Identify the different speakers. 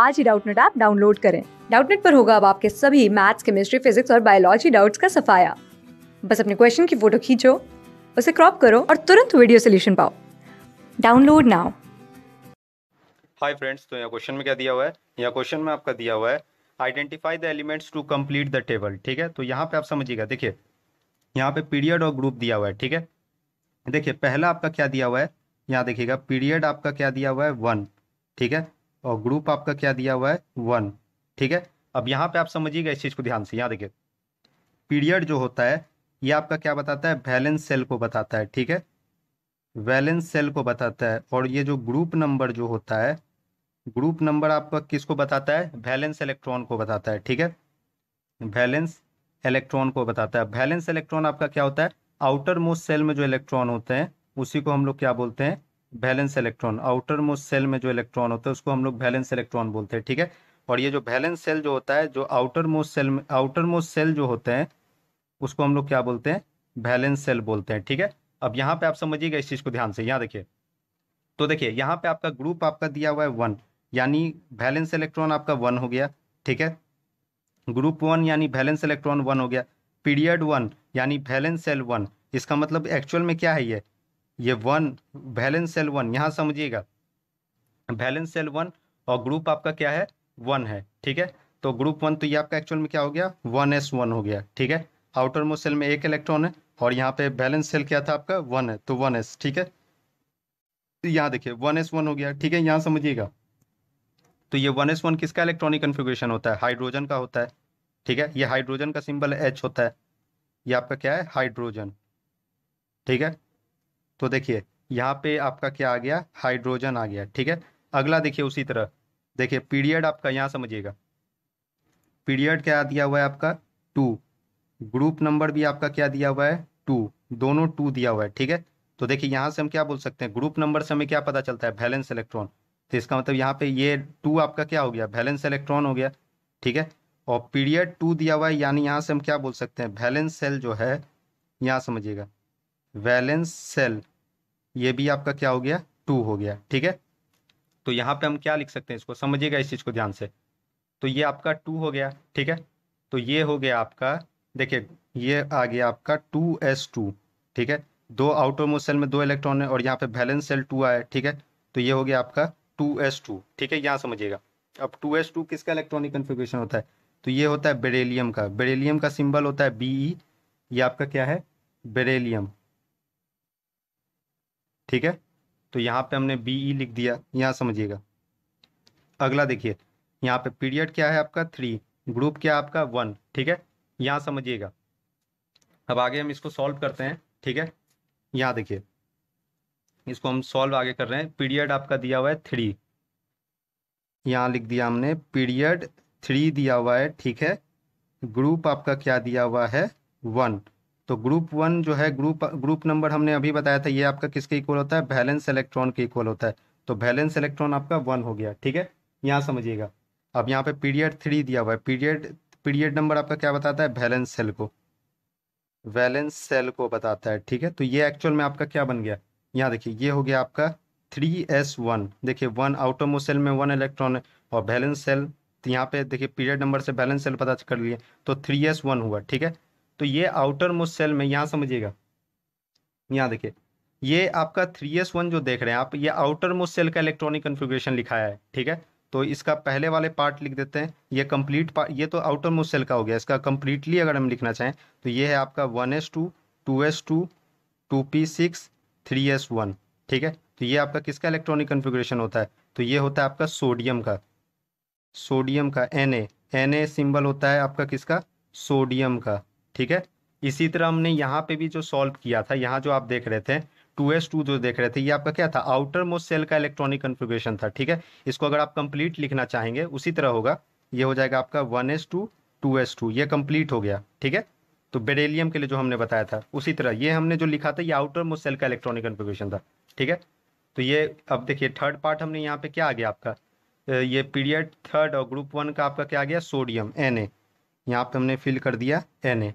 Speaker 1: आज ही Doubtnut app download करें डाउटनेट पर होगा अब आपके सभी मैथ्स केमिस्ट्री फिजिक्स और बायोलॉजी डाउट्स का सफाया बस अपने क्वेश्चन की फोटो खींचो उसे क्रॉप करो और तुरंत वीडियो सोल्यूशन पाओ डाउनलोड नाउ हाय फ्रेंड्स तो यहाँ क्वेश्चन में क्या दिया हुआ है यहाँ क्वेश्चन में आपका दिया हुआ है identify the elements to complete the table ठीक है तो यहाँ पे आप समझिएगा देखिए यहाँ पे पीरियड और ग्रुप दिया हुआ है ठीक है देखिए पहला आपका क्या दिया हुआ है यहाँ देखिएगा पीरियड आपका क्या दिया हुआ है वन ठीक है और ग्रुप आपका क्या दिया हुआ है वन ठीक है अब यहाँ पे आप समझिएगा इस चीज़ को ध्यान से यहाँ देखिए पीरियड जो होता है ये आपका क्या बताता है बैलेंस सेल को बताता है ठीक है वैलेंस सेल को बताता है और ये जो ग्रुप नंबर जो होता है ग्रुप नंबर आपका किसको बताता है बैलेंस इलेक्ट्रॉन को बताता है ठीक है बैलेंस इलेक्ट्रॉन को बताता है बैलेंस इलेक्ट्रॉन आपका क्या होता है आउटर मोस्ट सेल में जो इलेक्ट्रॉन होते हैं उसी को हम लोग क्या बोलते हैं valence electron outermost shell में जो इलेक्ट्रॉन होता है उसको हम लोग बैलेंस इलेक्ट्रॉन बोलते हैं ठीक है और ये जो बैलेंस सेल जो होता है जो आउटर मोस्ट सेल में आउटर मोस्ट सेल जो होते हैं उसको हम लोग क्या बोलते हैं बैलेंस सेल बोलते हैं ठीक है अब यहाँ पे आप समझिएगा इस चीज़ को ध्यान से यहाँ देखिए तो देखिए यहाँ पे आपका ग्रुप आपका दिया हुआ है वन यानी बैलेंस इलेक्ट्रॉन आपका वन हो गया ठीक है ग्रुप वन यानी बैलेंस इलेक्ट्रॉन वन हो गया पीरियड वन यानी बैलेंस सेल वन इसका मतलब एक्चुअल में क्या है ये ये वन बैलेंस सेल वन यहाँ समझिएगा बैलेंस सेल वन और ग्रुप आपका क्या है वन है ठीक है तो ग्रुप वन तो ये आपका एक्चुअल में क्या हो गया वन एस वन हो गया ठीक है आउटर मोस्ट सेल में एक इलेक्ट्रॉन है और यहाँ पे बैलेंस सेल क्या था आपका वन है तो वन एस ठीक है तो यहाँ देखिए वन एस वन हो गया ठीक है यहाँ समझिएगा तो ये वन एस वन किसका इलेक्ट्रॉनिक कन्फिग्रेशन होता है हाइड्रोजन का होता है ठीक है ये हाइड्रोजन का सिंबल एच होता है ये आपका क्या है हाइड्रोजन ठीक है तो देखिए यहाँ पे आपका क्या आ गया हाइड्रोजन आ गया ठीक है अगला देखिए उसी तरह देखिए पीरियड आपका यहाँ समझिएगा पीरियड क्या दिया हुआ है आपका टू ग्रुप नंबर भी आपका क्या दिया हुआ है टू दोनों टू दिया हुआ है ठीक है तो देखिए यहाँ से हम क्या बोल सकते हैं ग्रुप नंबर से हमें क्या पता चलता है बैलेंस इलेक्ट्रॉन तो इसका मतलब यहाँ पे ये टू आपका क्या हो गया बैलेंस इलेक्ट्रॉन हो गया ठीक है और पीरियड टू दिया हुआ है यानी यहाँ से हम क्या बोल सकते हैं बैलेंस सेल जो है यहाँ समझिएगा बैलेंस सेल ये भी आपका क्या हो गया टू हो गया ठीक है तो यहाँ पे हम क्या लिख सकते हैं इसको समझिएगा इस चीज़ को ध्यान से तो ये आपका टू हो गया ठीक है तो ये हो गया आपका देखिए ये आ गया आपका टू एस टू ठीक है दो आउटर मोस्ट सेल में दो इलेक्ट्रॉन है और यहाँ पे बैलेंस सेल टू आया ठीक है तो ये हो गया आपका टू एस टू ठीक है यहाँ समझिएगा अब टू एस टू किसका इलेक्ट्रॉनिक कन्फिग्रेशन होता है तो ये होता है बेरेलियम का बेरेलियम का सिंबल होता है बी ई ये आपका क्या है बेरेलियम ठीक है तो यहाँ पे हमने बी ई e लिख दिया यहाँ समझिएगा अगला देखिए यहाँ पे पीरियड क्या है आपका थ्री ग्रुप क्या है आपका वन ठीक है यहाँ समझिएगा अब आगे हम इसको सॉल्व करते हैं ठीक है यहाँ देखिए इसको हम सॉल्व आगे कर रहे हैं पीरियड आपका दिया हुआ है थ्री यहाँ लिख दिया हमने पीरियड थ्री दिया हुआ है ठीक है ग्रुप आपका क्या दिया हुआ है वन तो ग्रुप वन जो है ग्रुप ग्रुप नंबर हमने अभी बताया था ये आपका किसके इक्वल होता है बैलेंस इलेक्ट्रॉन के इक्वल होता है तो बैलेंस इलेक्ट्रॉन आपका वन हो गया ठीक है यहाँ समझिएगा अब यहाँ पे पीरियड थ्री दिया हुआ है पीरियड पीरियड नंबर आपका क्या बताता है बैलेंस सेल को बैलेंस सेल को बताता है ठीक है तो ये एक्चुअल में आपका क्या बन गया यहाँ देखिए ये हो गया आपका थ्री एस वन देखिए वन आउटोमो सेल में वन इलेक्ट्रॉन है और बैलेंस सेल यहाँ पे देखिए पीरियड नंबर से बैलेंस सेल पता कर लिए तो थ्री एस वन हुआ ठीक है तो ये आउटर मोस्ट सेल में यहाँ समझिएगा यहाँ देखिए ये आपका थ्री एस वन जो देख रहे हैं आप ये आउटर मोस्ट सेल का इलेक्ट्रॉनिक कन्फिग्रेशन लिखाया है ठीक है तो इसका पहले वाले पार्ट लिख देते हैं ये कंप्लीट पार्ट ये तो आउटर मोस्ट सेल का हो गया इसका कंप्लीटली अगर हम लिखना चाहें तो ये है आपका one s two two s two two p six three s one ठीक है तो ये आपका किसका इलेक्ट्रॉनिक कन्फिग्रेशन होता है तो ये होता है आपका सोडियम का सोडियम का N A N A symbol होता है आपका किसका सोडियम का ठीक है इसी तरह हमने यहाँ पे भी जो सॉल्व किया था यहाँ जो आप देख रहे थे टू एस टू जो देख रहे थे ये आपका क्या था आउटर मोस्ट सेल का इलेक्ट्रॉनिक कन्फिग्रेशन था ठीक है इसको अगर आप कंप्लीट लिखना चाहेंगे उसी तरह होगा ये हो जाएगा आपका one s two two s two ये कंप्लीट हो गया ठीक है तो बेरेलियम के लिए जो हमने बताया था उसी तरह ये हमने जो लिखा था ये आउटर मोस्ट सेल का इलेक्ट्रॉनिक कन्फिग्रेशन था ठीक है तो ये अब देखिए थर्ड पार्ट हमने यहाँ पे क्या आ गया आपका ये पीरियड थर्ड और ग्रुप वन का आपका क्या आ गया सोडियम एन ए यहाँ पे हमने फिल कर दिया एन ए